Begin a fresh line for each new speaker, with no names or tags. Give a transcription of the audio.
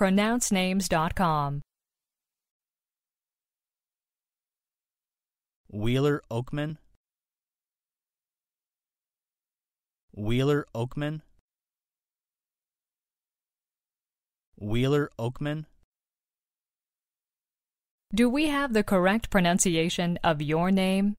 pronouncenames.com.
Wheeler Oakman Wheeler Oakman Wheeler Oakman
Do we have the correct pronunciation of your name?